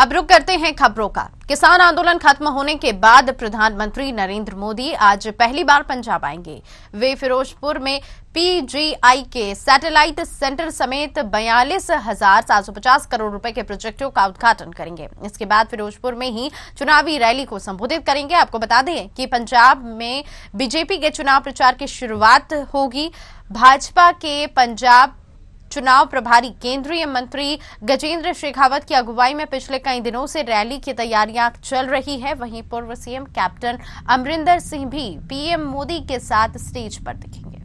अब रुक करते हैं खबरों का किसान आंदोलन खत्म होने के बाद प्रधानमंत्री नरेंद्र मोदी आज पहली बार पंजाब आएंगे वे फिरोजपुर में पीजीआई के सैटेलाइट सेंटर समेत बयालीस हजार सात सौ पचास करोड़ रुपए के प्रोजेक्टों का उद्घाटन करेंगे इसके बाद फिरोजपुर में ही चुनावी रैली को संबोधित करेंगे आपको बता दें कि पंजाब में बीजेपी के चुनाव प्रचार की शुरूआत होगी भाजपा के पंजाब चुनाव प्रभारी केंद्रीय मंत्री गजेंद्र शेखावत की अगुवाई में पिछले कई दिनों से रैली की तैयारियां चल रही है वहीं पूर्व सीएम कैप्टन अमरिंदर सिंह भी पीएम मोदी के साथ स्टेज पर दिखेंगे